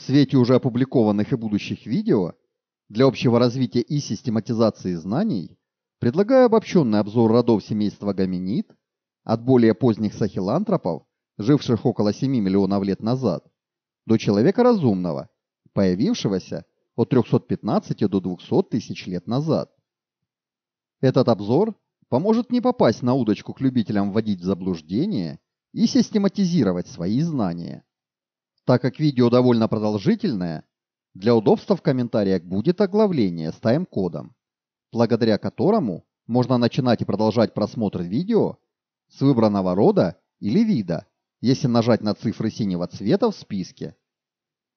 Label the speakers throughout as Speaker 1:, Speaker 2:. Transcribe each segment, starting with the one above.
Speaker 1: В свете уже опубликованных и будущих видео для общего развития и систематизации знаний предлагаю обобщенный обзор родов семейства гоминид от более поздних сахилантропов, живших около 7 миллионов лет назад, до человека разумного, появившегося от 315 до 200 тысяч лет назад. Этот обзор поможет не попасть на удочку к любителям вводить в заблуждение и систематизировать свои знания. Так как видео довольно продолжительное, для удобства в комментариях будет оглавление с тайм-кодом, благодаря которому можно начинать и продолжать просмотр видео с выбранного рода или вида, если нажать на цифры синего цвета в списке.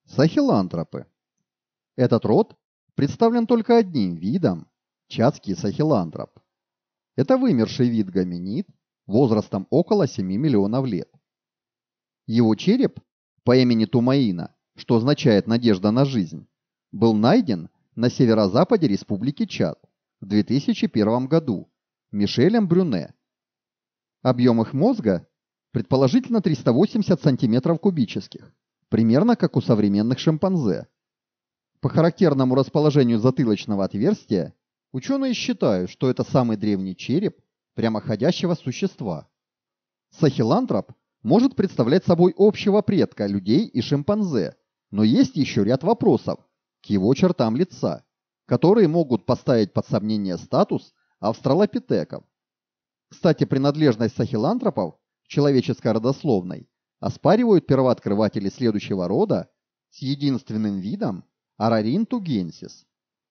Speaker 1: Сахилантропы. Этот род представлен только одним видом – чатский сахилантроп. Это вымерший вид гоминид возрастом около 7 миллионов лет. Его череп по имени Тумаина, что означает «надежда на жизнь», был найден на северо-западе Республики Чад в 2001 году Мишелем Брюне. Объем их мозга предположительно 380 сантиметров кубических, примерно как у современных шимпанзе. По характерному расположению затылочного отверстия ученые считают, что это самый древний череп прямоходящего существа. Сахилантроп может представлять собой общего предка людей и шимпанзе, но есть еще ряд вопросов к его чертам лица, которые могут поставить под сомнение статус австралопитеков. Кстати, принадлежность сахилантропов к человеческой родословной оспаривают первооткрыватели следующего рода с единственным видом Арарин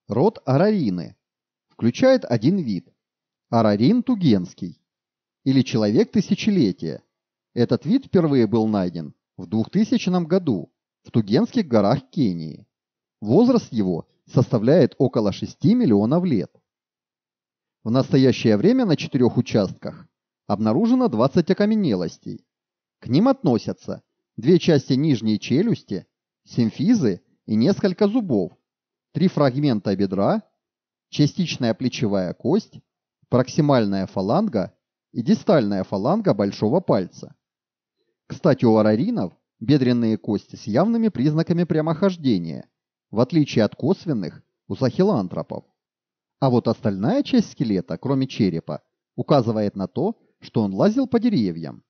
Speaker 1: Род Арарины включает один вид – Арарин тугенский или человек тысячелетия – этот вид впервые был найден в 2000 году в Тугенских горах Кении. Возраст его составляет около 6 миллионов лет. В настоящее время на четырех участках обнаружено 20 окаменелостей. К ним относятся две части нижней челюсти, симфизы и несколько зубов, три фрагмента бедра, частичная плечевая кость, проксимальная фаланга и дистальная фаланга большого пальца. Кстати, у араринов бедренные кости с явными признаками прямохождения, в отличие от косвенных у сахилантропов. А вот остальная часть скелета, кроме черепа, указывает на то, что он лазил по деревьям.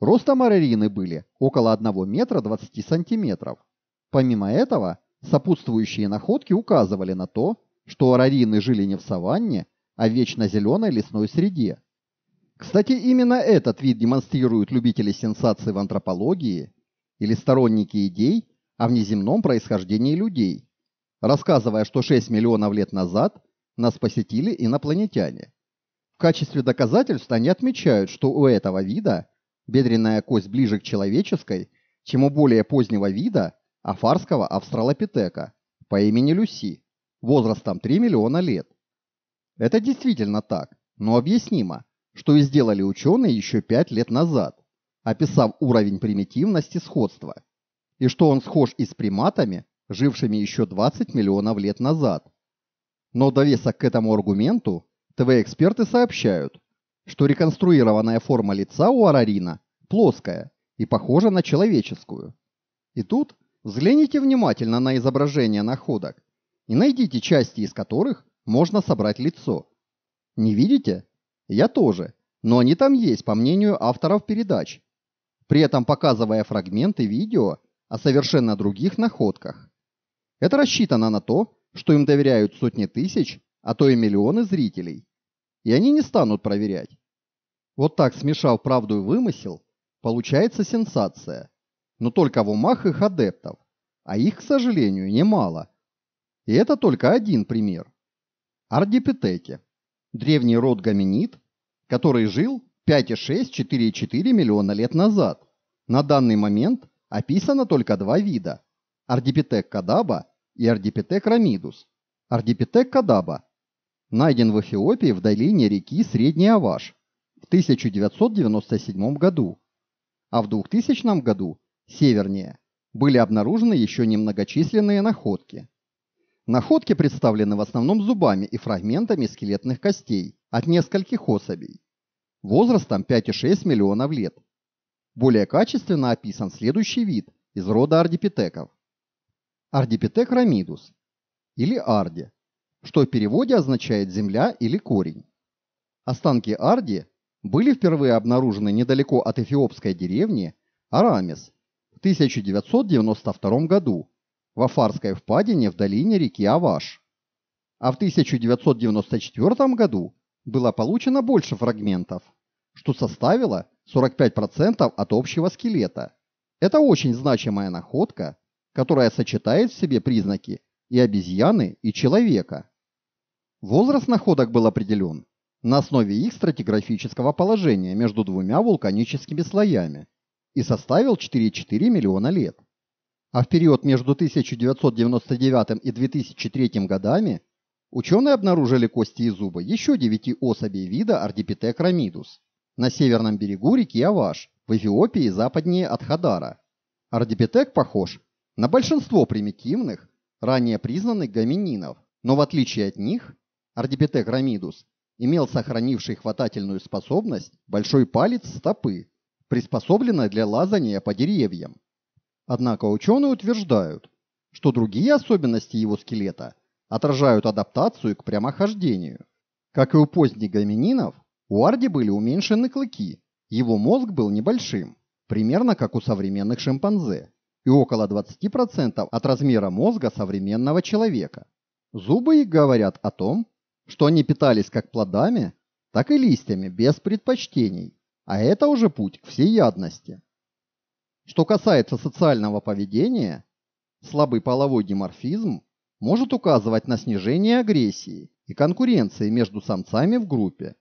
Speaker 1: Ростом арарины были около 1 метра 20 сантиметров. Помимо этого, сопутствующие находки указывали на то, что арарины жили не в саванне, а в вечно зеленой лесной среде. Кстати, именно этот вид демонстрируют любители сенсаций в антропологии или сторонники идей о внеземном происхождении людей, рассказывая, что 6 миллионов лет назад нас посетили инопланетяне. В качестве доказательств они отмечают, что у этого вида бедренная кость ближе к человеческой, чем у более позднего вида афарского австралопитека по имени Люси, возрастом 3 миллиона лет. Это действительно так, но объяснимо что и сделали ученые еще пять лет назад, описав уровень примитивности сходства, и что он схож и с приматами, жившими еще 20 миллионов лет назад. Но довесок к этому аргументу ТВ-эксперты сообщают, что реконструированная форма лица у арарина плоская и похожа на человеческую. И тут взгляните внимательно на изображение находок и найдите части, из которых можно собрать лицо. Не видите? Я тоже, но они там есть, по мнению авторов передач, при этом показывая фрагменты видео о совершенно других находках. Это рассчитано на то, что им доверяют сотни тысяч, а то и миллионы зрителей. И они не станут проверять. Вот так, смешав правду и вымысел, получается сенсация. Но только в умах их адептов. А их, к сожалению, немало. И это только один пример. Ардипитеки древний род гоминид, который жил 5,644 миллиона лет назад. На данный момент описано только два вида – Ардипитек кадаба и Ардипитек рамидус. Ардипитек кадаба найден в Эфиопии в долине реки Средний Аваш в 1997 году, а в 2000 году севернее были обнаружены еще немногочисленные находки – Находки представлены в основном зубами и фрагментами скелетных костей от нескольких особей, возрастом 5,6 миллионов лет. Более качественно описан следующий вид из рода ардипитеков. Ардипитек рамидус, или арди, что в переводе означает «земля» или «корень». Останки арди были впервые обнаружены недалеко от эфиопской деревни Арамис в 1992 году в Афарской впадине в долине реки Аваш. А в 1994 году было получено больше фрагментов, что составило 45% от общего скелета. Это очень значимая находка, которая сочетает в себе признаки и обезьяны, и человека. Возраст находок был определен на основе их стратиграфического положения между двумя вулканическими слоями и составил 4,4 миллиона лет. А в период между 1999 и 2003 годами ученые обнаружили кости и зубы еще девяти особей вида Ardipithec на северном берегу реки Аваш в Эфиопии западнее от Хадара. Ардипитек похож на большинство примитивных, ранее признанных гомининов, но в отличие от них, Ардипитек имел сохранивший хватательную способность большой палец стопы, приспособленной для лазания по деревьям. Однако ученые утверждают, что другие особенности его скелета отражают адаптацию к прямохождению. Как и у поздних гомининов, у Арди были уменьшены клыки, его мозг был небольшим, примерно как у современных шимпанзе, и около 20% от размера мозга современного человека. Зубы их говорят о том, что они питались как плодами, так и листьями без предпочтений, а это уже путь к всеядности. Что касается социального поведения, слабый половой диморфизм может указывать на снижение агрессии и конкуренции между самцами в группе.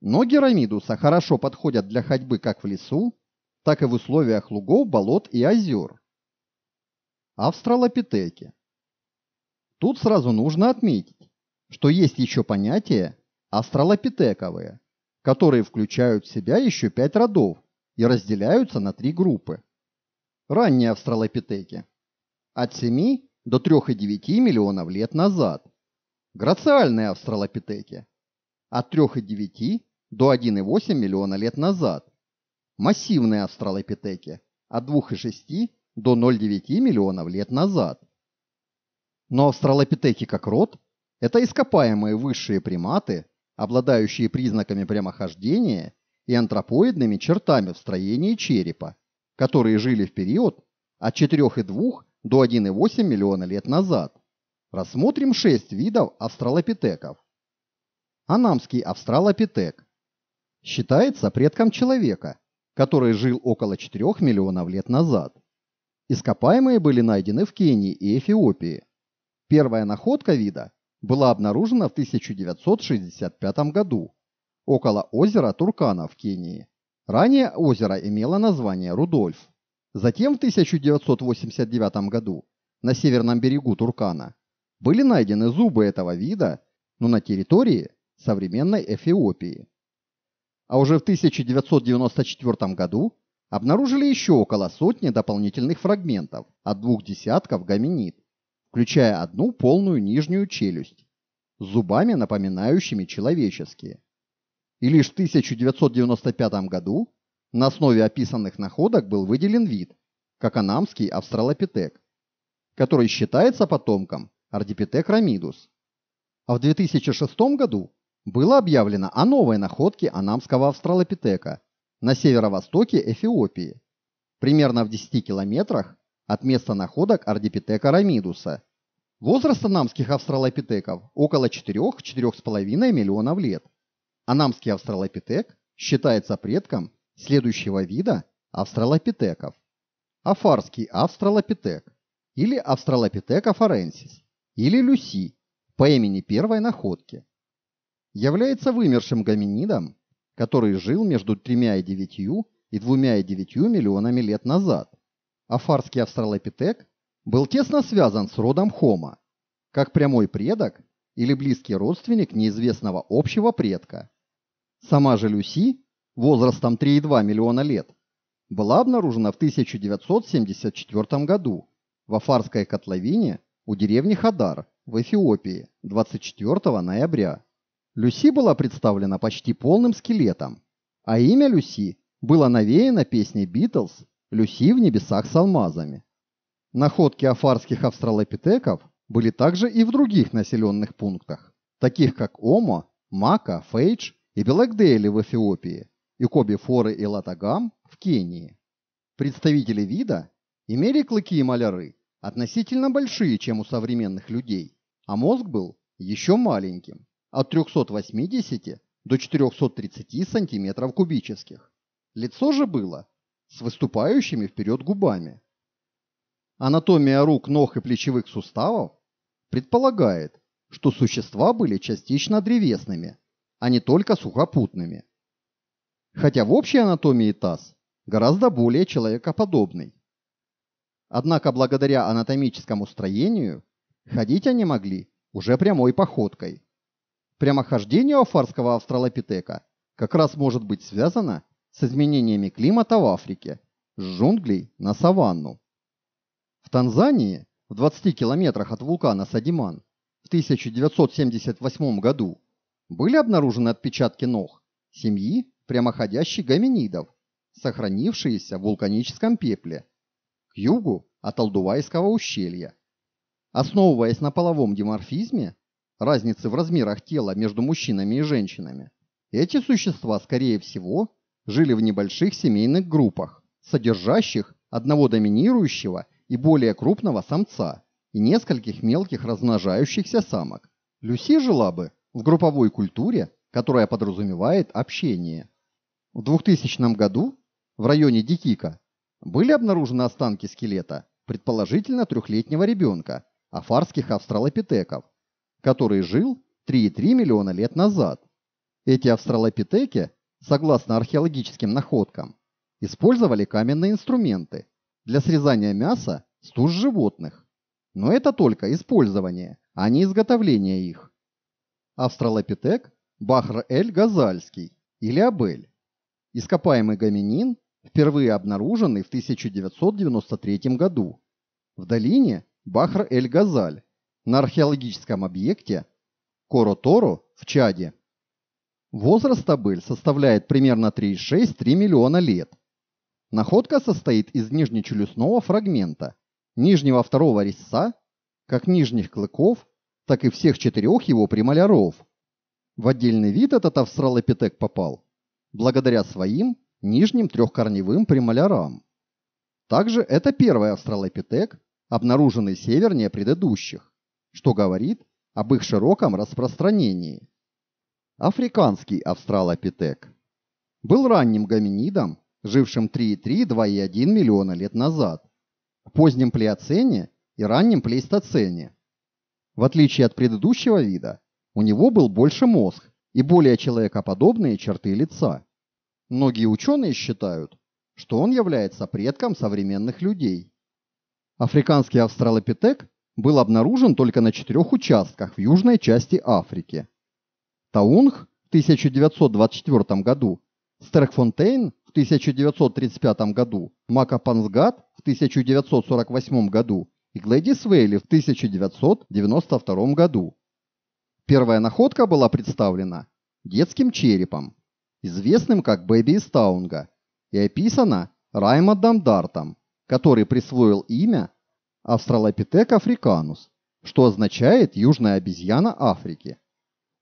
Speaker 1: Но рамидуса хорошо подходят для ходьбы как в лесу, так и в условиях лугов, болот и озер. Австралопитеки. Тут сразу нужно отметить, что есть еще понятие австралопитековые, которые включают в себя еще пять родов и разделяются на три группы ранние австралопитеки, от 7 до 3,9 миллионов лет назад, грациальные австралопитеки, от 3,9 до 1,8 миллиона лет назад, массивные австралопитеки, от 2,6 до 0,9 миллионов лет назад. Но австралопитеки как род – это ископаемые высшие приматы, обладающие признаками прямохождения и антропоидными чертами в строении черепа – которые жили в период от 4,2 до 1,8 миллиона лет назад. Рассмотрим 6 видов австралопитеков. Анамский австралопитек считается предком человека, который жил около 4 миллионов лет назад. Ископаемые были найдены в Кении и Эфиопии. Первая находка вида была обнаружена в 1965 году около озера Туркана в Кении. Ранее озеро имело название Рудольф. Затем в 1989 году на северном берегу Туркана были найдены зубы этого вида, но на территории современной Эфиопии. А уже в 1994 году обнаружили еще около сотни дополнительных фрагментов от двух десятков гоминид, включая одну полную нижнюю челюсть с зубами, напоминающими человеческие и лишь в 1995 году на основе описанных находок был выделен вид, как анамский австралопитек, который считается потомком ардипитек рамидус. А в 2006 году было объявлено о новой находке анамского австралопитека на северо-востоке Эфиопии, примерно в 10 километрах от места находок ардипитека рамидуса. Возраст анамских австралопитеков около 4-4,5 миллионов лет. Анамский австралопитек считается предком следующего вида австралопитеков. Афарский австралопитек или австралопитек афаренсис или люси по имени первой находки. Является вымершим гоминидом, который жил между 3,9 и 2,9 миллионами лет назад. Афарский австралопитек был тесно связан с родом Хома, как прямой предок или близкий родственник неизвестного общего предка – Сама же Люси, возрастом 3,2 миллиона лет, была обнаружена в 1974 году во фарской котловине у деревни Хадар в Эфиопии 24 ноября. Люси была представлена почти полным скелетом, а имя Люси было навеяно песней Битлз «Люси в небесах с алмазами». Находки афарских австралопитеков были также и в других населенных пунктах, таких как Омо, Мака, Фейдж и Белэкдейли в Эфиопии, и Коби-Форы и Латагам в Кении. Представители вида имели клыки и маляры, относительно большие, чем у современных людей, а мозг был еще маленьким, от 380 до 430 сантиметров кубических. Лицо же было с выступающими вперед губами. Анатомия рук, ног и плечевых суставов предполагает, что существа были частично древесными, а не только сухопутными. Хотя в общей анатомии таз гораздо более человекоподобный. Однако благодаря анатомическому строению ходить они могли уже прямой походкой. Прямохождение фарского австралопитека как раз может быть связано с изменениями климата в Африке, с джунглей на саванну. В Танзании, в 20 километрах от вулкана Садиман, в 1978 году были обнаружены отпечатки ног семьи прямоходящих гоминидов, сохранившиеся в вулканическом пепле, к югу от Алдувайского ущелья. Основываясь на половом диморфизме, разницы в размерах тела между мужчинами и женщинами, эти существа, скорее всего, жили в небольших семейных группах, содержащих одного доминирующего и более крупного самца и нескольких мелких размножающихся самок. Люси жила бы в групповой культуре, которая подразумевает общение. В 2000 году в районе Дикика были обнаружены останки скелета, предположительно трехлетнего ребенка, афарских австралопитеков, который жил 3,3 миллиона лет назад. Эти австралопитеки, согласно археологическим находкам, использовали каменные инструменты для срезания мяса с туш животных. Но это только использование, а не изготовление их. Австралопитек Бахр-эль-Газальский или Абель. Ископаемый гоминин, впервые обнаруженный в 1993 году в долине Бахр-эль-Газаль на археологическом объекте Короторо в Чаде. Возраст Абель составляет примерно 3,6-3 миллиона лет. Находка состоит из нижнечелюстного фрагмента, нижнего второго резца, как нижних клыков так и всех четырех его премоляров. В отдельный вид этот австралопитек попал, благодаря своим нижним трехкорневым премолярам. Также это первый австралопитек, обнаруженный севернее предыдущих, что говорит об их широком распространении. Африканский австралопитек был ранним гоминидом, жившим 3,3-2,1 миллиона лет назад, в позднем плеоцене и раннем плейстоцене. В отличие от предыдущего вида, у него был больше мозг и более человекоподобные черты лица. Многие ученые считают, что он является предком современных людей. Африканский австралопитек был обнаружен только на четырех участках в южной части Африки. Таунг в 1924 году, Стеркфонтейн в 1935 году, Макапансгат в 1948 году и Глэдис Вейли в 1992 году. Первая находка была представлена детским черепом, известным как Бэби из Таунга, и описана Раймодом Дартом, который присвоил имя Австралопитек африканус, что означает «южная обезьяна Африки».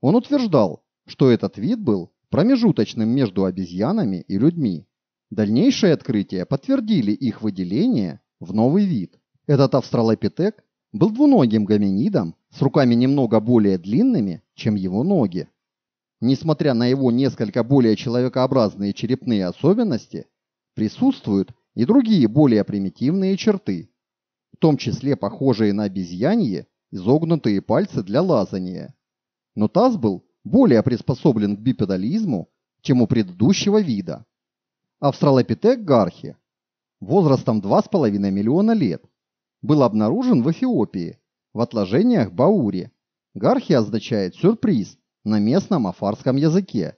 Speaker 1: Он утверждал, что этот вид был промежуточным между обезьянами и людьми. Дальнейшие открытия подтвердили их выделение в новый вид. Этот австралопитек был двуногим гоминидом с руками немного более длинными, чем его ноги. Несмотря на его несколько более человекообразные черепные особенности, присутствуют и другие более примитивные черты, в том числе похожие на обезьянье изогнутые пальцы для лазания. Но таз был более приспособлен к бипедализму, чем у предыдущего вида. Австралопитек Гархи возрастом 2,5 миллиона лет был обнаружен в Эфиопии, в отложениях Баури. Гархи означает «сюрприз» на местном афарском языке.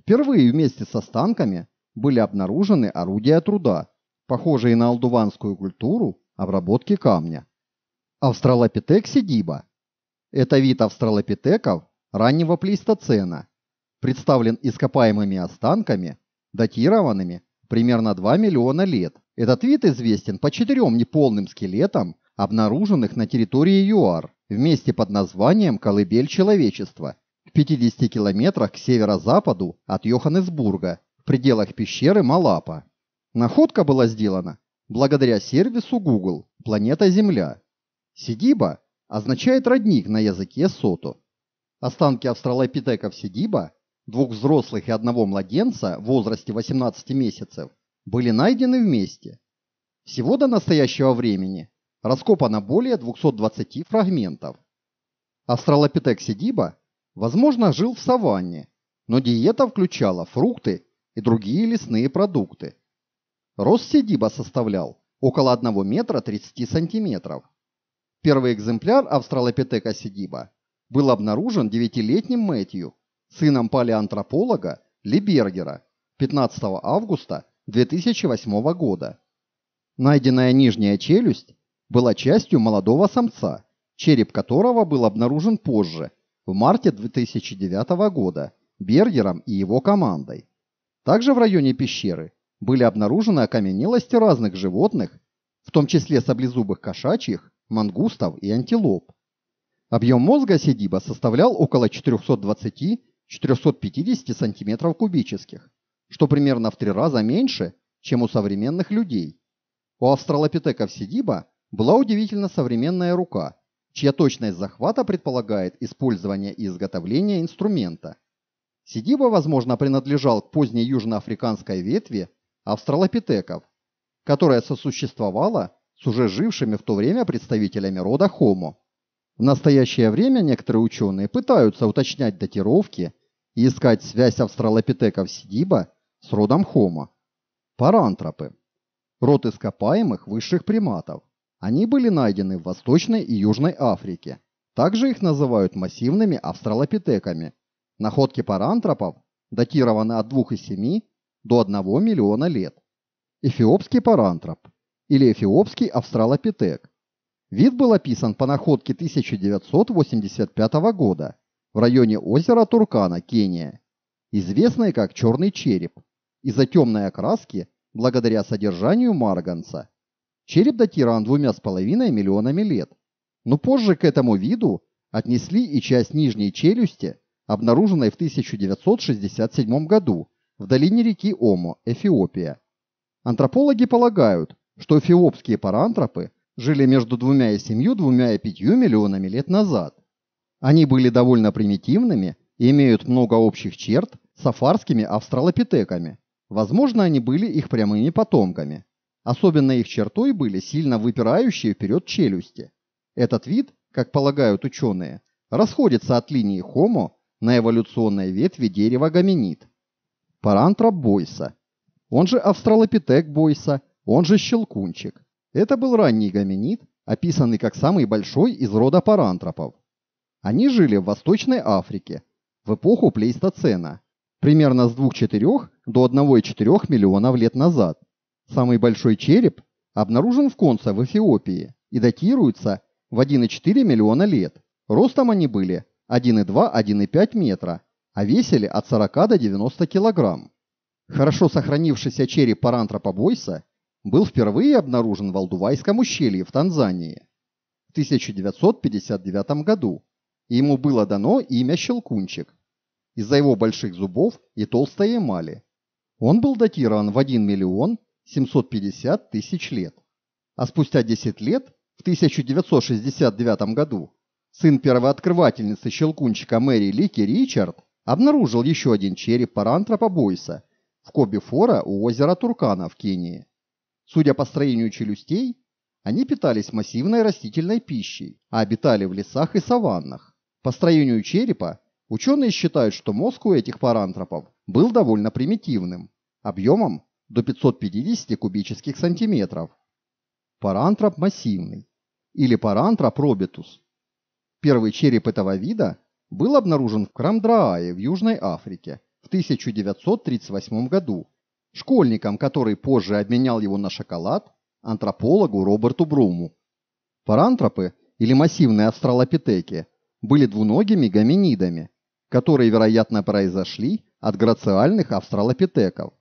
Speaker 1: Впервые вместе с останками были обнаружены орудия труда, похожие на алдуванскую культуру обработки камня. Австралопитек сидиба. Это вид австралопитеков раннего плейстоцена, представлен ископаемыми останками, датированными примерно 2 миллиона лет этот вид известен по четырем неполным скелетам, обнаруженных на территории ЮАР, вместе под названием «Колыбель человечества» в 50 километрах к северо-западу от Йоханнесбурга, в пределах пещеры Малапа. Находка была сделана благодаря сервису Google «Планета Земля». Сидиба означает «родник» на языке Сото. Останки австралопитеков Сидиба, двух взрослых и одного младенца в возрасте 18 месяцев, были найдены вместе. Всего до настоящего времени раскопано более 220 фрагментов. Астралопитек сидиба, возможно, жил в саванне, но диета включала фрукты и другие лесные продукты. Рост сидиба составлял около 1 метра 30 сантиметров. Первый экземпляр австралопитека сидиба был обнаружен девятилетним Мэтью, сыном палеантрополога Либергера, 15 августа 2008 года. Найденная нижняя челюсть была частью молодого самца, череп которого был обнаружен позже, в марте 2009 года, Бергером и его командой. Также в районе пещеры были обнаружены окаменелости разных животных, в том числе саблезубых кошачьих, мангустов и антилоп. Объем мозга Сидиба составлял около 420-450 см кубических что примерно в три раза меньше, чем у современных людей. У австралопитеков сидиба была удивительно современная рука, чья точность захвата предполагает использование и изготовление инструмента. Сидиба, возможно, принадлежал к поздней южноафриканской ветви австралопитеков, которая сосуществовала с уже жившими в то время представителями рода Homo. В настоящее время некоторые ученые пытаются уточнять датировки и искать связь австралопитеков Сидиба с родом Homo, парантропы, род ископаемых высших приматов. Они были найдены в Восточной и Южной Африке. Также их называют массивными австралопитеками. Находки парантропов датированы от 2,7 до 1 миллиона лет. Эфиопский парантроп или эфиопский австралопитек. Вид был описан по находке 1985 года в районе озера Туркана, Кения, известный как черный череп из-за темной окраски благодаря содержанию марганца. Череп датирован двумя с половиной миллионами лет, но позже к этому виду отнесли и часть нижней челюсти, обнаруженной в 1967 году в долине реки Омо, Эфиопия. Антропологи полагают, что эфиопские парантропы жили между двумя и семью, двумя и пятью миллионами лет назад. Они были довольно примитивными и имеют много общих черт с афарскими австралопитеками, Возможно, они были их прямыми потомками. Особенно их чертой были сильно выпирающие вперед челюсти. Этот вид, как полагают ученые, расходится от линии Homo на эволюционной ветви дерева гоминид. Парантроп Бойса. Он же австралопитек Бойса, он же щелкунчик. Это был ранний гоминид, описанный как самый большой из рода парантропов. Они жили в Восточной Африке в эпоху Плейстоцена – примерно с 2-4 до 1,4 миллионов лет назад. Самый большой череп обнаружен в Конце в Эфиопии и датируется в 1,4 миллиона лет. Ростом они были 1,2-1,5 метра, а весили от 40 до 90 килограмм. Хорошо сохранившийся череп парантропа Бойса был впервые обнаружен в Алдувайском ущелье в Танзании в 1959 году, ему было дано имя Щелкунчик из-за его больших зубов и толстой эмали. Он был датирован в 1 миллион 750 тысяч лет. А спустя 10 лет, в 1969 году, сын первооткрывательницы щелкунчика Мэри Лики Ричард обнаружил еще один череп парантропа в Кобифора у озера Туркана в Кении. Судя по строению челюстей, они питались массивной растительной пищей, а обитали в лесах и саваннах. По строению черепа Ученые считают, что мозг у этих парантропов был довольно примитивным, объемом до 550 кубических сантиметров. Парантроп массивный, или парантроп робитус. Первый череп этого вида был обнаружен в Крамдраае в Южной Африке в 1938 году школьником, который позже обменял его на шоколад, антропологу Роберту Бруму. Парантропы, или массивные австралопитеки, были двуногими гоминидами, которые, вероятно, произошли от грациальных австралопитеков.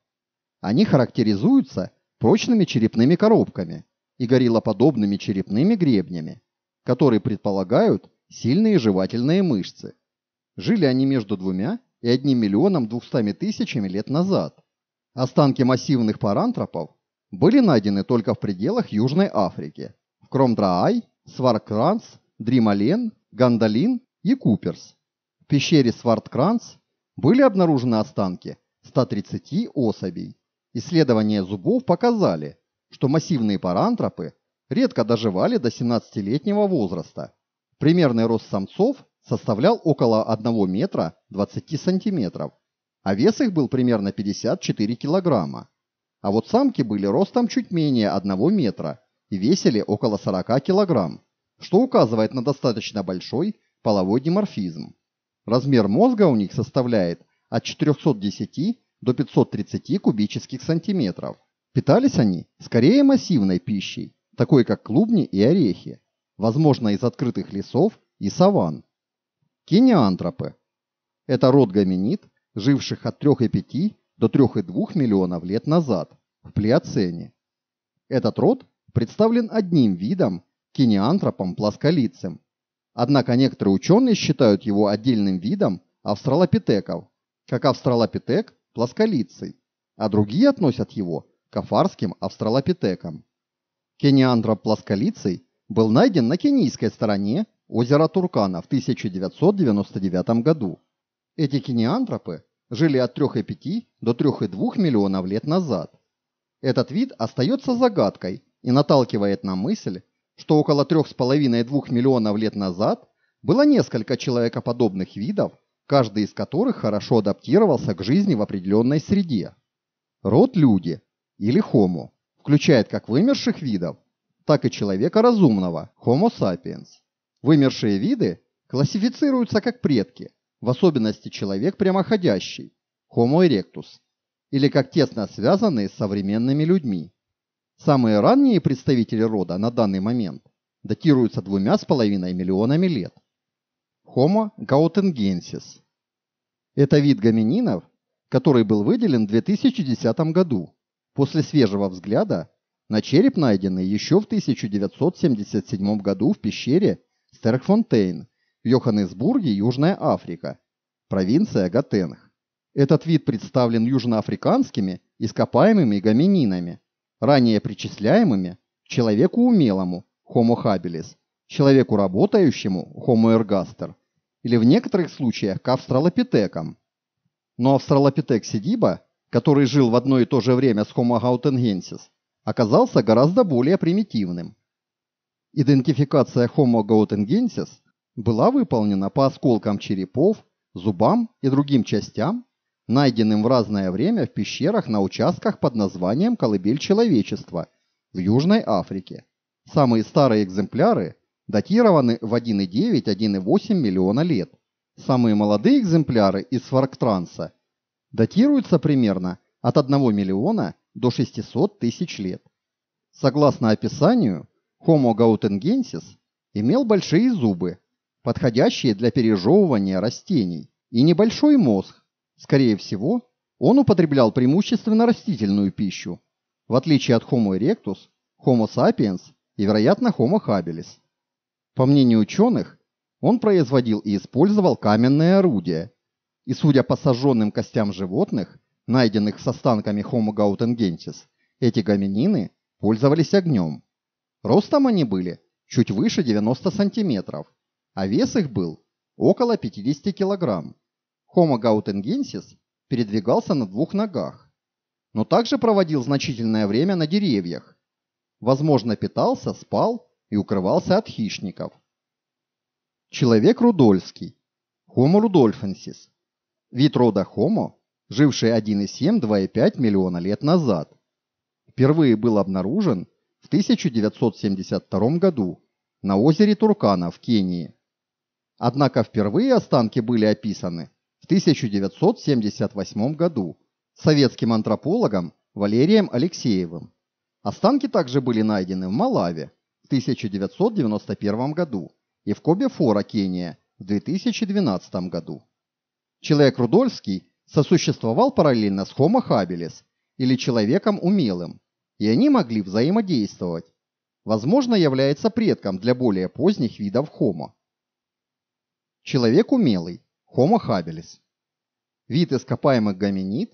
Speaker 1: Они характеризуются прочными черепными коробками и гориллоподобными черепными гребнями, которые предполагают сильные жевательные мышцы. Жили они между двумя и одним миллионом двухстами тысячами лет назад. Останки массивных парантропов были найдены только в пределах Южной Африки, в Кромдраай, Сваркранс, Дримален, Гандалин и Куперс пещере Сварткранц были обнаружены останки 130 особей. Исследования зубов показали, что массивные парантропы редко доживали до 17-летнего возраста. Примерный рост самцов составлял около 1 метра 20 сантиметров, а вес их был примерно 54 килограмма. А вот самки были ростом чуть менее 1 метра и весили около 40 килограмм, что указывает на достаточно большой половой диморфизм. Размер мозга у них составляет от 410 до 530 кубических сантиметров. Питались они скорее массивной пищей, такой как клубни и орехи, возможно из открытых лесов и саванн. Кинеантропы – это род гоминид, живших от 3,5 до 3,2 миллионов лет назад, в плеоцене. Этот род представлен одним видом – кинеантропом плосколицем, Однако некоторые ученые считают его отдельным видом австралопитеков, как австралопитек плосколицей, а другие относят его к афарским австралопитекам. Кениандра плосколицей был найден на кенийской стороне озера Туркана в 1999 году. Эти кениантропы жили от 3,5 до 3,2 миллионов лет назад. Этот вид остается загадкой и наталкивает на мысль, что около 3,5-2 миллионов лет назад было несколько человекоподобных видов, каждый из которых хорошо адаптировался к жизни в определенной среде. Род люди, или homo, включает как вымерших видов, так и человека разумного, homo sapiens. Вымершие виды классифицируются как предки, в особенности человек прямоходящий, homo erectus, или как тесно связанные с современными людьми, Самые ранние представители рода на данный момент датируются двумя с половиной миллионами лет. Homo gautengensis. Это вид гомининов, который был выделен в 2010 году после свежего взгляда на череп, найденный еще в 1977 году в пещере Стерхфонтейн в Йоханнесбурге, Южная Африка, провинция Гатенг. Этот вид представлен южноафриканскими ископаемыми гомининами – ранее причисляемыми человеку умелому Homo habilis, человеку работающему Homo ergaster или в некоторых случаях к австралопитекам. Но австралопитек Сидиба, который жил в одно и то же время с Homo gautenghensis, оказался гораздо более примитивным. Идентификация Homo gautenghensis была выполнена по осколкам черепов, зубам и другим частям, найденным в разное время в пещерах на участках под названием «Колыбель человечества» в Южной Африке. Самые старые экземпляры датированы в 1,9-1,8 миллиона лет. Самые молодые экземпляры из Фарктранса датируются примерно от 1 миллиона до 600 тысяч лет. Согласно описанию, Homo gautengensis имел большие зубы, подходящие для пережевывания растений, и небольшой мозг, Скорее всего, он употреблял преимущественно растительную пищу, в отличие от Homo erectus, Homo sapiens и, вероятно, Homo habilis. По мнению ученых, он производил и использовал каменные орудия, и, судя по сожженным костям животных, найденных с останками Homo gautengensis, эти гоминины пользовались огнем. Ростом они были чуть выше 90 сантиметров, а вес их был около 50 килограмм. Homo gautengенsis передвигался на двух ногах, но также проводил значительное время на деревьях. Возможно, питался, спал и укрывался от хищников. Человек Рудольский. Homo rudolfensis. Вид рода Homo, живший 1,7-2,5 миллиона лет назад. Впервые был обнаружен в 1972 году на озере Туркана в Кении. Однако впервые останки были описаны 1978 году советским антропологом Валерием Алексеевым. Останки также были найдены в Малаве в 1991 году и в Кобе-Фора, Кения, в 2012 году. Человек Рудольский сосуществовал параллельно с Homo habilis, или человеком умелым, и они могли взаимодействовать. Возможно, является предком для более поздних видов Homo. Человек умелый Homo habilis – вид ископаемых гоминид,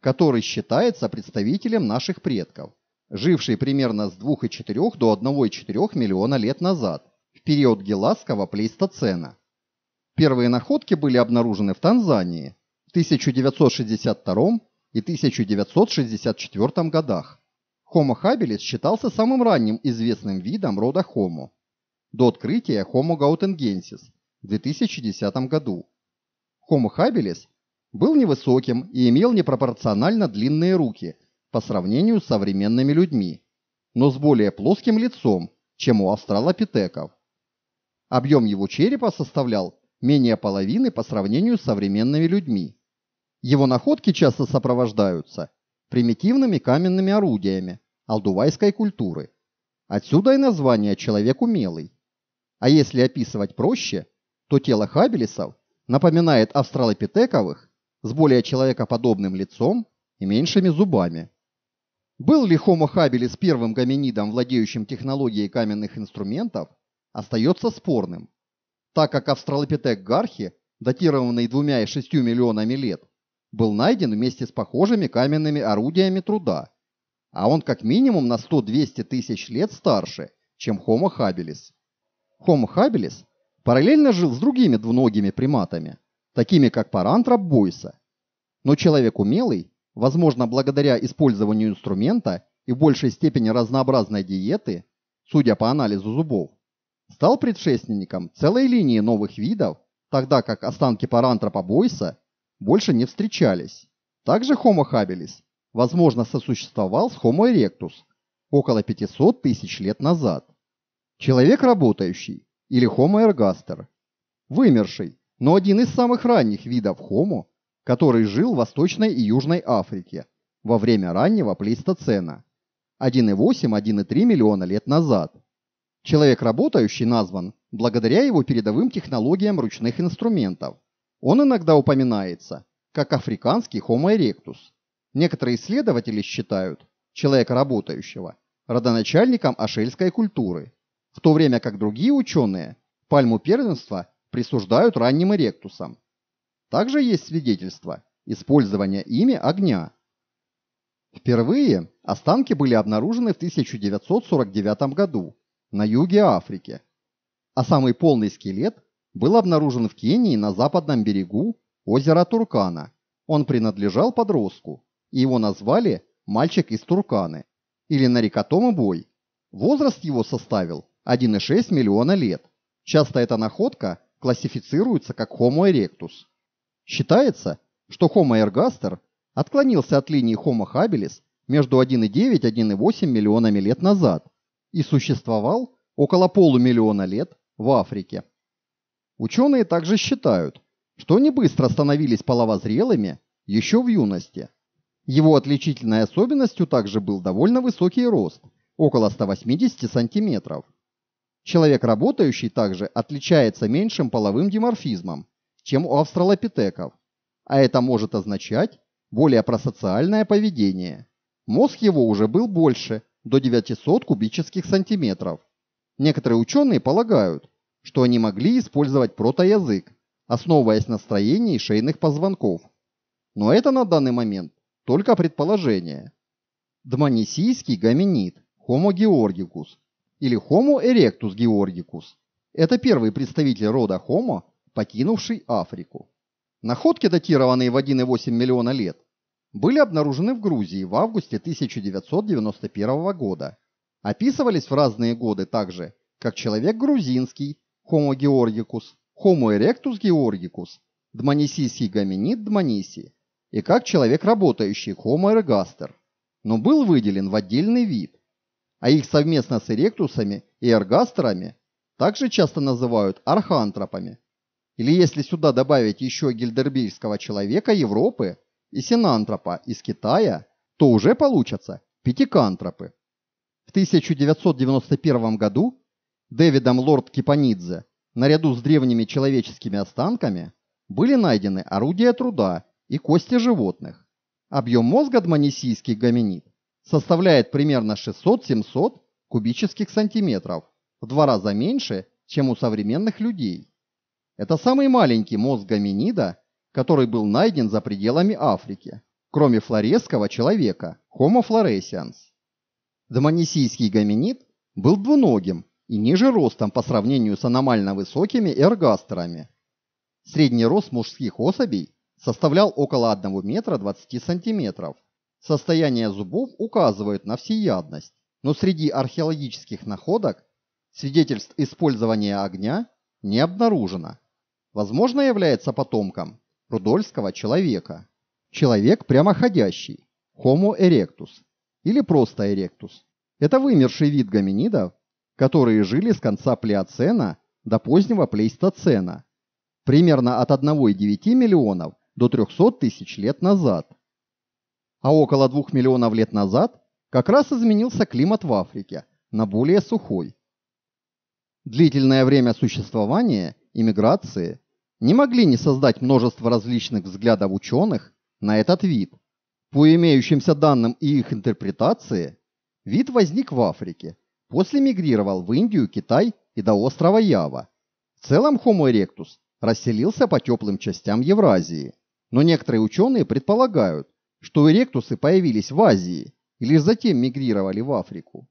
Speaker 1: который считается представителем наших предков, живший примерно с 2,4 до 1,4 миллиона лет назад, в период Геласского плейстоцена. Первые находки были обнаружены в Танзании в 1962 и 1964 годах. Homo habilis считался самым ранним известным видом рода Homo до открытия Homo gautengensis в 2010 году. Homo habilis был невысоким и имел непропорционально длинные руки по сравнению с современными людьми, но с более плоским лицом, чем у австралопитеков. Объем его черепа составлял менее половины по сравнению с современными людьми. Его находки часто сопровождаются примитивными каменными орудиями алдувайской культуры. Отсюда и название «человек умелый». А если описывать проще, то тело Хабелесов напоминает австралопитековых с более человекоподобным лицом и меньшими зубами. Был ли Homo habilis первым гоминидом, владеющим технологией каменных инструментов, остается спорным, так как австралопитек Гархи, датированный двумя и шестью миллионами лет, был найден вместе с похожими каменными орудиями труда, а он как минимум на 100-200 тысяч лет старше, чем Homo habilis. Homo habilis Параллельно жил с другими двуногими приматами, такими как парантроп бойса. Но человек умелый, возможно, благодаря использованию инструмента и большей степени разнообразной диеты, судя по анализу зубов, стал предшественником целой линии новых видов, тогда как останки парантропа бойса больше не встречались. Также Homo habilis, возможно, сосуществовал с Homo erectus около 500 тысяч лет назад. Человек, работающий, или Homo ergaster, вымерший, но один из самых ранних видов Homo, который жил в Восточной и Южной Африке во время раннего плейстоцена 1,8-1,3 миллиона лет назад. Человек работающий назван благодаря его передовым технологиям ручных инструментов. Он иногда упоминается как африканский Homo erectus. Некоторые исследователи считают человека работающего родоначальником ашельской культуры в то время как другие ученые пальму первенства присуждают ранним эректусам. Также есть свидетельство использования ими огня. Впервые останки были обнаружены в 1949 году на юге Африки, а самый полный скелет был обнаружен в Кении на западном берегу озера Туркана. Он принадлежал подростку, и его назвали «мальчик из Турканы» или «нарикатома бой». Возраст его составил 1,6 миллиона лет. Часто эта находка классифицируется как Homo erectus. Считается, что Homo ergaster отклонился от линии Homo habilis между 1,9-1,8 миллионами лет назад и существовал около полумиллиона лет в Африке. Ученые также считают, что они быстро становились половозрелыми еще в юности. Его отличительной особенностью также был довольно высокий рост, около 180 сантиметров. Человек работающий также отличается меньшим половым диморфизмом, чем у австралопитеков, а это может означать более просоциальное поведение. Мозг его уже был больше, до 900 кубических сантиметров. Некоторые ученые полагают, что они могли использовать протоязык, основываясь на строении шейных позвонков. Но это на данный момент только предположение. Дманисийский гоминид Homo georgicus или Homo erectus georgicus. Это первый представитель рода Homo, покинувший Африку. Находки, датированные в 1,8 миллиона лет, были обнаружены в Грузии в августе 1991 года. Описывались в разные годы также, как человек грузинский, Homo georgicus, Homo erectus georgicus, Дманисиси гоминид Дманиси, и как человек работающий, Homo ergaster, но был выделен в отдельный вид – а их совместно с эректусами и эргастерами также часто называют архантропами. Или если сюда добавить еще гильдербильского человека Европы и синантропа из Китая, то уже получатся пятикантропы. В 1991 году Дэвидом Лорд Кипанидзе наряду с древними человеческими останками были найдены орудия труда и кости животных. Объем мозга дманисийских гоминид составляет примерно 600-700 кубических сантиметров, в два раза меньше, чем у современных людей. Это самый маленький мозг гоминида, который был найден за пределами Африки, кроме флоресского человека Homo floresians. Домонесийский гоминид был двуногим и ниже ростом по сравнению с аномально высокими эргастерами. Средний рост мужских особей составлял около 1 метра 20 сантиметров, Состояние зубов указывает на всеядность, но среди археологических находок свидетельств использования огня не обнаружено. Возможно, является потомком рудольского человека. Человек прямоходящий, Homo erectus, или просто erectus. Это вымерший вид гоминидов, которые жили с конца плеоцена до позднего плейстоцена, примерно от 1,9 миллионов до 300 тысяч лет назад. А около двух миллионов лет назад как раз изменился климат в Африке на более сухой. Длительное время существования иммиграции не могли не создать множество различных взглядов ученых на этот вид. По имеющимся данным и их интерпретации, вид возник в Африке, после мигрировал в Индию, Китай и до острова Ява. В целом Homo erectus расселился по теплым частям Евразии, но некоторые ученые предполагают, что эректусы появились в Азии и лишь затем мигрировали в Африку.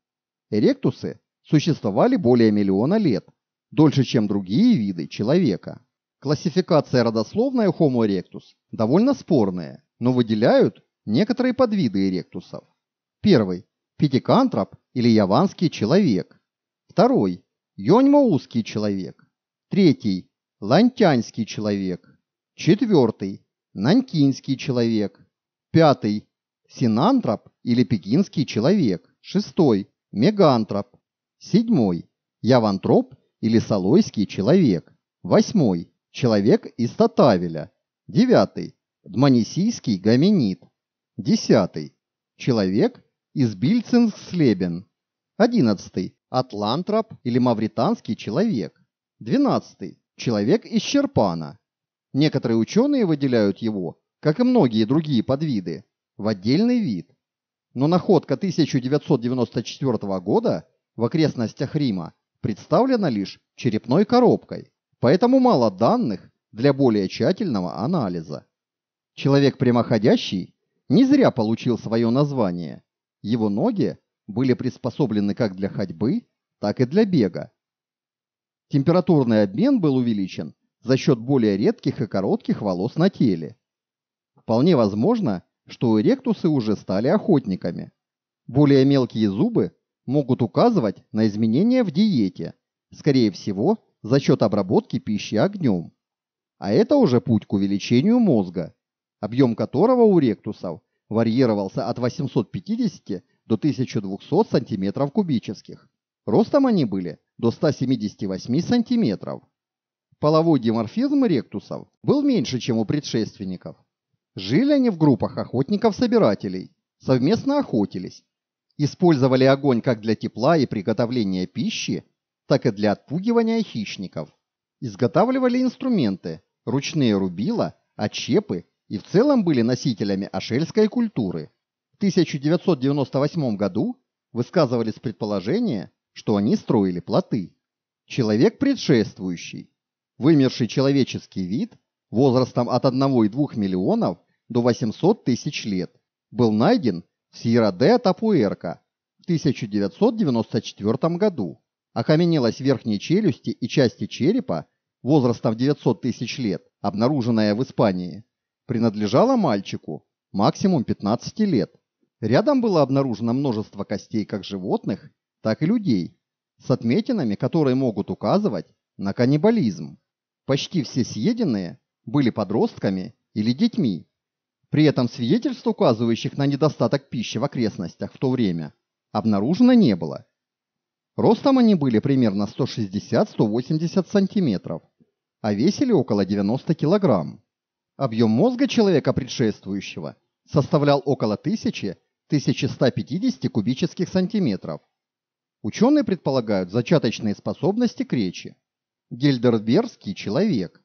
Speaker 1: Эректусы существовали более миллиона лет, дольше, чем другие виды человека. Классификация родословная Homo erectus довольно спорная, но выделяют некоторые подвиды эректусов. Первый – пятикантроп или яванский человек. Второй – йоньмоузский человек. Третий – лантянский человек. Четвертый – нанькинский человек. Пятый. Синантроп или пекинский человек. Шестой. Мегантроп. Седьмой. Явантроп или салойский человек. Восьмой. Человек из Татавеля. Девятый. Дманисийский гоминид. Десятый. Человек из Бильцингслебен. Одиннадцатый. Атлантроп или мавританский человек. Двенадцатый. Человек из Щерпана. Некоторые ученые выделяют его как и многие другие подвиды, в отдельный вид. Но находка 1994 года в окрестностях Рима представлена лишь черепной коробкой, поэтому мало данных для более тщательного анализа. Человек прямоходящий не зря получил свое название. Его ноги были приспособлены как для ходьбы, так и для бега. Температурный обмен был увеличен за счет более редких и коротких волос на теле. Вполне возможно, что эректусы уже стали охотниками. Более мелкие зубы могут указывать на изменения в диете, скорее всего, за счет обработки пищи огнем. А это уже путь к увеличению мозга, объем которого у ректусов варьировался от 850 до 1200 сантиметров кубических. Ростом они были до 178 сантиметров. Половой диморфизм ректусов был меньше, чем у предшественников, Жили они в группах охотников-собирателей, совместно охотились, использовали огонь как для тепла и приготовления пищи, так и для отпугивания хищников. Изготавливали инструменты, ручные рубила, очепы и в целом были носителями ашельской культуры. В 1998 году высказывались предположения, что они строили плоты. Человек предшествующий, вымерший человеческий вид, возрастом от 1,2 миллионов до 800 тысяч лет, был найден в Сьерра-де Тапуэрка в 1994 году. Окаменелость верхней челюсти и части черепа возрастом 900 тысяч лет, обнаруженная в Испании, принадлежала мальчику, максимум 15 лет. Рядом было обнаружено множество костей как животных, так и людей, с отметинами, которые могут указывать на каннибализм. Почти все съеденные были подростками или детьми. При этом свидетельств, указывающих на недостаток пищи в окрестностях в то время, обнаружено не было. Ростом они были примерно 160-180 сантиметров, а весили около 90 килограмм. Объем мозга человека предшествующего составлял около 1000-1150 кубических сантиметров. Ученые предполагают зачаточные способности к речи. Гельдербергский человек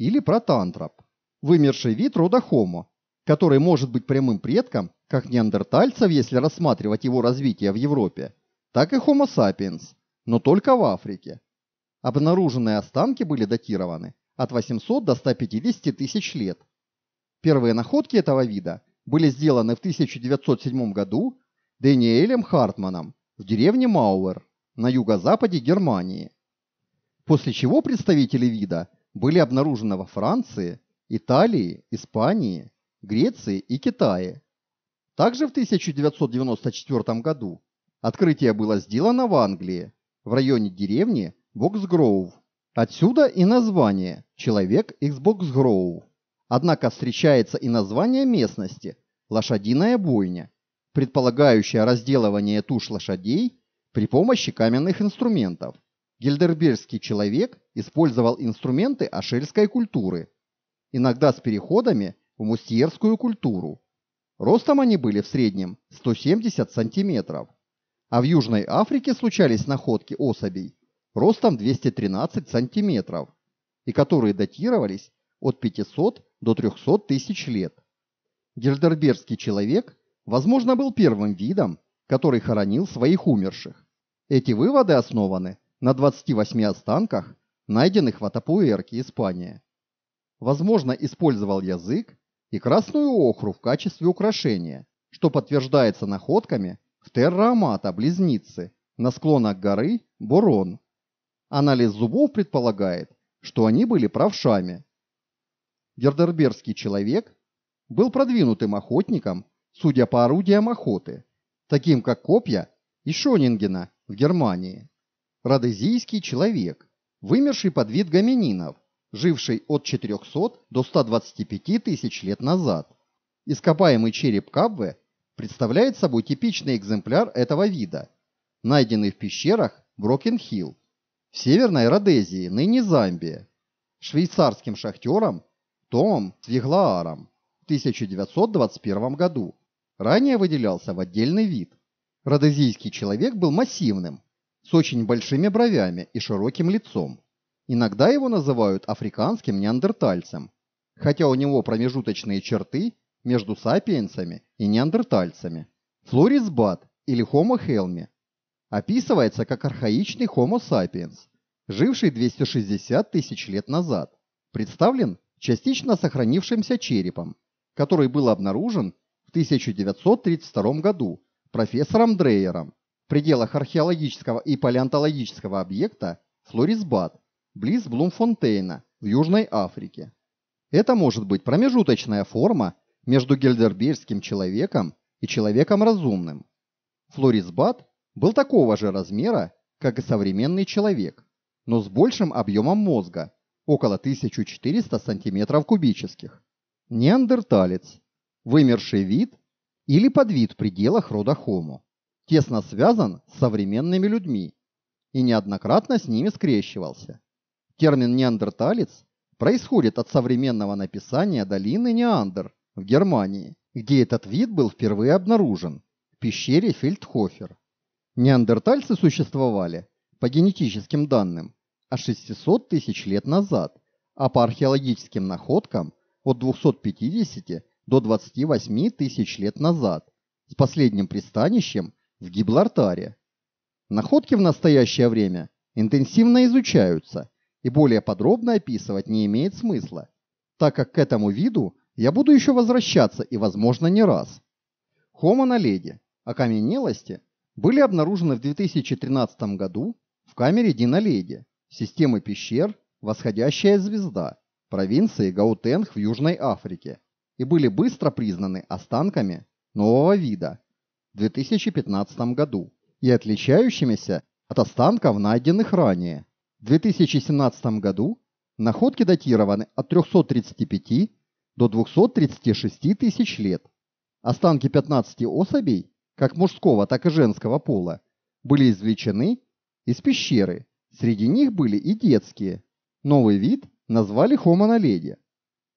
Speaker 1: или протантроп, вымерший вид рода Homo, который может быть прямым предком как неандертальцев, если рассматривать его развитие в Европе, так и Homo sapiens, но только в Африке. Обнаруженные останки были датированы от 800 до 150 тысяч лет. Первые находки этого вида были сделаны в 1907 году Даниэлем Хартманом в деревне Мауэр на юго-западе Германии. После чего представители вида – были обнаружены во Франции, Италии, Испании, Греции и Китае. Также в 1994 году открытие было сделано в Англии, в районе деревни Боксгроув. Отсюда и название «Человек из Боксгроув». Однако встречается и название местности «Лошадиная бойня», предполагающая разделывание туш лошадей при помощи каменных инструментов гельдербергский человек использовал инструменты ашельской культуры, иногда с переходами в мустьерскую культуру. Ростом они были в среднем 170 сантиметров, а в Южной Африке случались находки особей ростом 213 сантиметров, и которые датировались от 500 до 300 тысяч лет. Гельдербергский человек, возможно, был первым видом, который хоронил своих умерших. Эти выводы основаны на 28 останках, найденных в Атапуэрке, Испания. Возможно, использовал язык и красную охру в качестве украшения, что подтверждается находками в Террамата Близницы на склонах горы Бурон. Анализ зубов предполагает, что они были правшами. Гердербергский человек был продвинутым охотником, судя по орудиям охоты, таким как копья и Шонингена в Германии родезийский человек, вымерший под вид гомининов, живший от 400 до 125 тысяч лет назад. Ископаемый череп Кабве представляет собой типичный экземпляр этого вида, найденный в пещерах Брокенхилл в Северной Родезии, ныне Замбия, швейцарским шахтером Томом Свиглааром в 1921 году. Ранее выделялся в отдельный вид. Родезийский человек был массивным, с очень большими бровями и широким лицом. Иногда его называют африканским неандертальцем, хотя у него промежуточные черты между сапиенсами и неандертальцами. Флорис Бат или Homo хелми описывается как архаичный Homo sapiens, живший 260 тысяч лет назад, представлен частично сохранившимся черепом, который был обнаружен в 1932 году профессором Дрейером пределах археологического и палеонтологического объекта Флорисбад, близ Блумфонтейна в Южной Африке. Это может быть промежуточная форма между гельдербергским человеком и человеком разумным. Флорисбад был такого же размера, как и современный человек, но с большим объемом мозга, около 1400 сантиметров кубических. Неандерталец, вымерший вид или подвид в пределах рода Homo тесно связан с современными людьми и неоднократно с ними скрещивался. Термин «неандерталец» происходит от современного написания долины Неандер в Германии, где этот вид был впервые обнаружен в пещере Фельдхофер. Неандертальцы существовали, по генетическим данным, от 600 тысяч лет назад, а по археологическим находкам от 250 до 28 тысяч лет назад, с последним пристанищем в Гибралтаре. Находки в настоящее время интенсивно изучаются, и более подробно описывать не имеет смысла, так как к этому виду я буду еще возвращаться и, возможно, не раз. Хомо на леди, окаменелости, были обнаружены в 2013 году в камере Диналеди системы пещер «Восходящая звезда» провинции Гаутенг в Южной Африке и были быстро признаны останками нового вида 2015 году и отличающимися от останков, найденных ранее. В 2017 году находки датированы от 335 до 236 тысяч лет. Останки 15 особей, как мужского, так и женского пола, были извлечены из пещеры. Среди них были и детские. Новый вид назвали Homo naledi.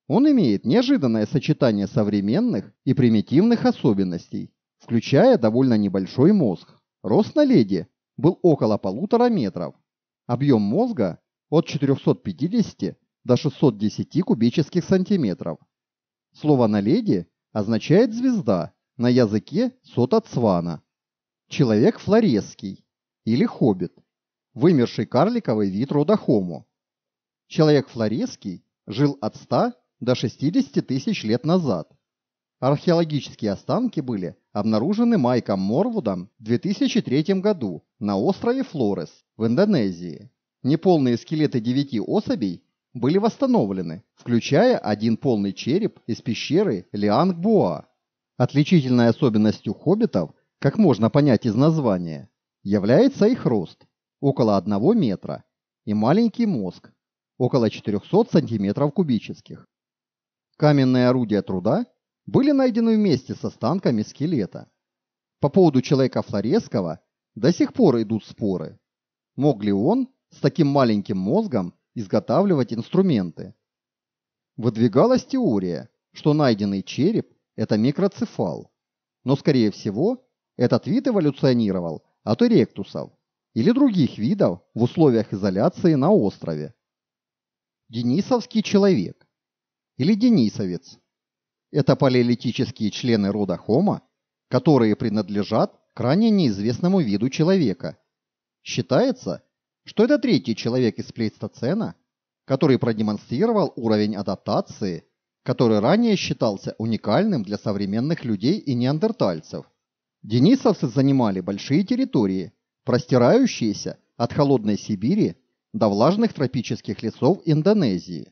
Speaker 1: Он имеет неожиданное сочетание современных и примитивных особенностей включая довольно небольшой мозг. Рост на леди был около полутора метров. Объем мозга от 450 до 610 кубических сантиметров. Слово на леди означает «звезда» на языке сотацвана. Человек флоресский или хоббит, вымерший карликовый вид рода хому. Человек флоресский жил от 100 до 60 тысяч лет назад. Археологические останки были обнаружены Майком Морвудом в 2003 году на острове Флорес в Индонезии. Неполные скелеты девяти особей были восстановлены, включая один полный череп из пещеры Лиангбоа. Отличительной особенностью хоббитов, как можно понять из названия, является их рост – около 1 метра и маленький мозг – около 400 сантиметров кубических. Каменные орудия труда были найдены вместе с останками скелета. По поводу человека флоресского до сих пор идут споры. Мог ли он с таким маленьким мозгом изготавливать инструменты? Выдвигалась теория, что найденный череп – это микроцефал. Но, скорее всего, этот вид эволюционировал от эректусов или других видов в условиях изоляции на острове. Денисовский человек или денисовец это палеолитические члены рода Homo, которые принадлежат к ранее неизвестному виду человека. Считается, что это третий человек из плейстоцена, который продемонстрировал уровень адаптации, который ранее считался уникальным для современных людей и неандертальцев. Денисовцы занимали большие территории, простирающиеся от холодной Сибири до влажных тропических лесов Индонезии.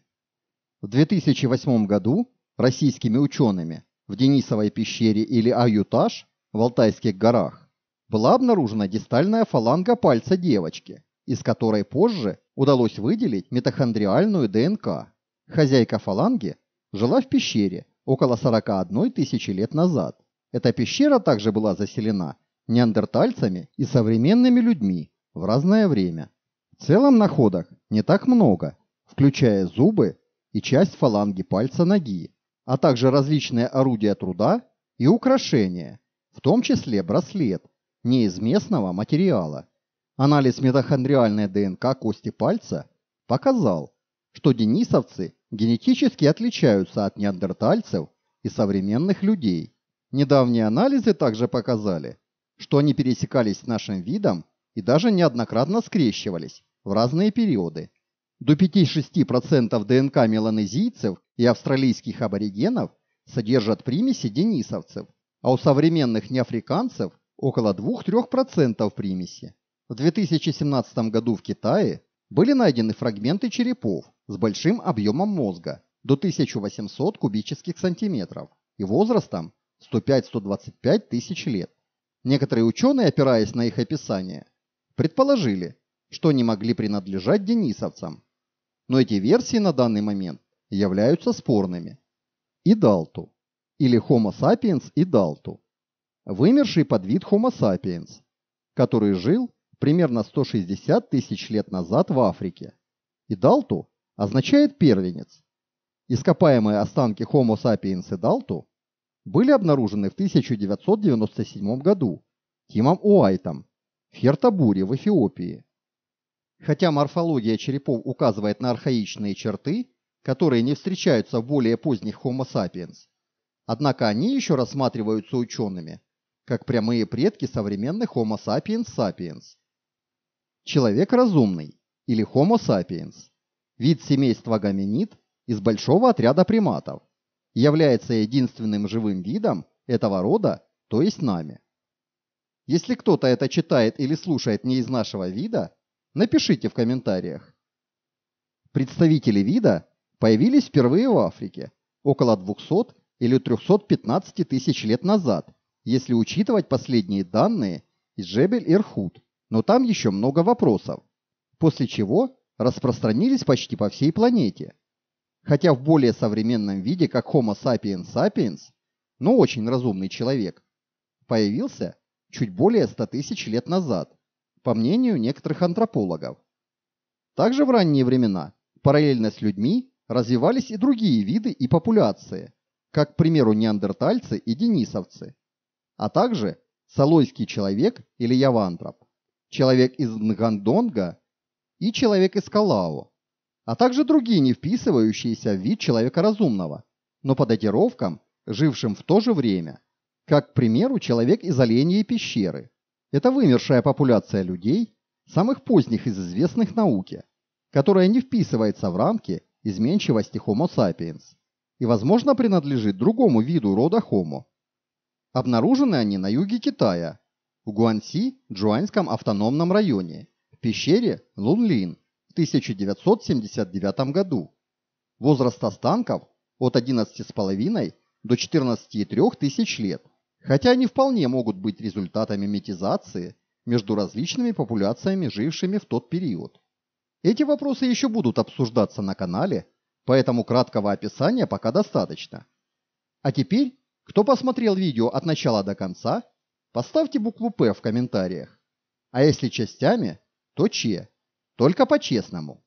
Speaker 1: В 2008 году российскими учеными в Денисовой пещере или Аютаж в Алтайских горах, была обнаружена дистальная фаланга пальца девочки, из которой позже удалось выделить митохондриальную ДНК. Хозяйка фаланги жила в пещере около 41 тысячи лет назад. Эта пещера также была заселена неандертальцами и современными людьми в разное время. В целом находок не так много, включая зубы и часть фаланги пальца ноги, а также различные орудия труда и украшения, в том числе браслет, не из местного материала. Анализ митохондриальной ДНК кости пальца показал, что денисовцы генетически отличаются от неандертальцев и современных людей. Недавние анализы также показали, что они пересекались с нашим видом и даже неоднократно скрещивались в разные периоды. До 5-6% ДНК меланезийцев и австралийских аборигенов содержат примеси денисовцев, а у современных неафриканцев около 2-3% примеси. В 2017 году в Китае были найдены фрагменты черепов с большим объемом мозга до 1800 кубических сантиметров и возрастом 105-125 тысяч лет. Некоторые ученые, опираясь на их описание, предположили, что они могли принадлежать денисовцам. Но эти версии на данный момент являются спорными. Идалту или Homo sapiens идалту, вымерший под вид Homo sapiens, который жил примерно 160 тысяч лет назад в Африке. Идалту означает первенец. Ископаемые останки Homo sapiens идалту были обнаружены в 1997 году Тимом Уайтом в Хертабуре в Эфиопии. Хотя морфология черепов указывает на архаичные черты, которые не встречаются в более поздних Homo sapiens. Однако они еще рассматриваются учеными как прямые предки современных Homo sapiens sapiens. Человек разумный или Homo sapiens – вид семейства гоминид из большого отряда приматов, является единственным живым видом этого рода, то есть нами. Если кто-то это читает или слушает не из нашего вида, напишите в комментариях. Представители вида появились впервые в Африке около 200 или 315 тысяч лет назад, если учитывать последние данные из Джебель-Ирхут, но там еще много вопросов, после чего распространились почти по всей планете. Хотя в более современном виде, как Homo sapiens sapiens, но очень разумный человек, появился чуть более 100 тысяч лет назад, по мнению некоторых антропологов. Также в ранние времена, параллельно с людьми, развивались и другие виды и популяции, как, к примеру, неандертальцы и денисовцы, а также салойский человек или явантроп, человек из Нгандонга и человек из Калао, а также другие не вписывающиеся в вид человека разумного, но по датировкам, жившим в то же время, как, к примеру, человек из оленьей пещеры. Это вымершая популяция людей, самых поздних из известных науке, которая не вписывается в рамки изменчивости Homo sapiens и, возможно, принадлежит другому виду рода Homo. Обнаружены они на юге Китая, в Гуанси, Джуаньском автономном районе, в пещере Лунлин в 1979 году. Возраст останков от 11,5 до 14,3 тысяч лет, хотя они вполне могут быть результатами метизации между различными популяциями, жившими в тот период. Эти вопросы еще будут обсуждаться на канале, поэтому краткого описания пока достаточно. А теперь, кто посмотрел видео от начала до конца, поставьте букву «П» в комментариях. А если частями, то «Ч», только по-честному.